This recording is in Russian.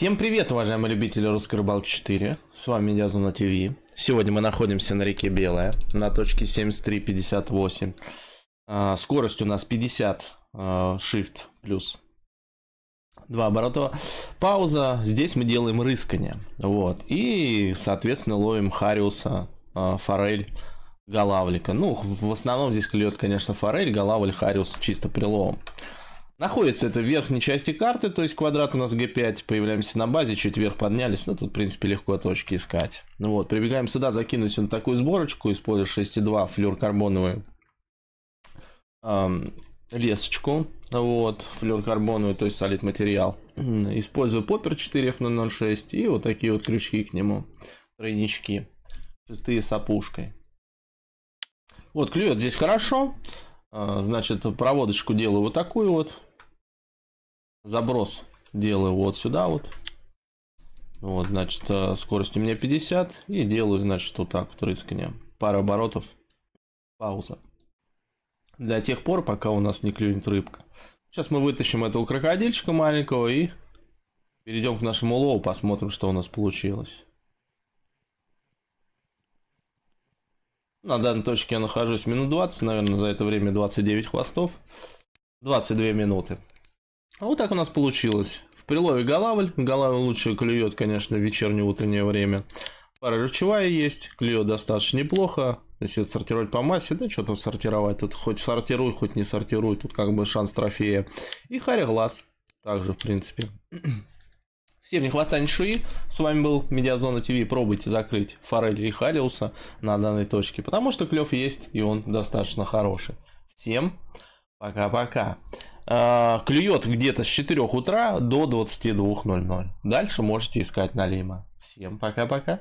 Всем привет, уважаемые любители русской рыбалки 4. С вами Дязуна ТВ. Сегодня мы находимся на реке Белая, на точке 7358. А, скорость у нас 50 а, Shift плюс два оборота. Пауза. Здесь мы делаем рыскание. Вот. И, соответственно, ловим Хариуса, а, форель, галавлика. Ну, в основном здесь клюет, конечно, форель, галавль, Хариус чисто приловом. Находится это в верхней части карты, то есть квадрат у нас G5, появляемся на базе, чуть вверх поднялись, но ну, тут, в принципе, легко точки искать. Ну вот, прибегаем сюда, закинуть на такую сборочку, используя 6,2 флюоркарбоновую эм, лесочку, вот, флюоркарбоновую, то есть солид материал. Использую поппер 4F 006 и вот такие вот крючки к нему, тройнички, шестые с опушкой. Вот, клюет здесь хорошо, а, значит, проводочку делаю вот такую вот, Заброс делаю вот сюда вот. Вот, значит, э, скорость у меня 50. И делаю, значит, вот так вот рыскание. Пара оборотов. Пауза. Для тех пор, пока у нас не клюнет рыбка. Сейчас мы вытащим этого крокодильчика маленького и перейдем к нашему лову, посмотрим, что у нас получилось. На данной точке я нахожусь минут 20, наверное, за это время 29 хвостов. 22 минуты. А вот так у нас получилось. В прилове голавль. Голавль лучше клюет, конечно, в вечернее утреннее время. Пара рычевая есть, клюет достаточно неплохо. Если сортировать по массе, да что там сортировать, тут хоть сортируй, хоть не сортируй, тут как бы шанс трофея. И харя глаз, также в принципе. Всем не хватает шуи. С вами был Медиазона ТВ. Пробуйте закрыть форели и Халиуса на данной точке, потому что клев есть и он достаточно хороший. Всем пока-пока э, клюет где-то с 4 утра до 22.00. Дальше можете искать Налима. Всем пока-пока.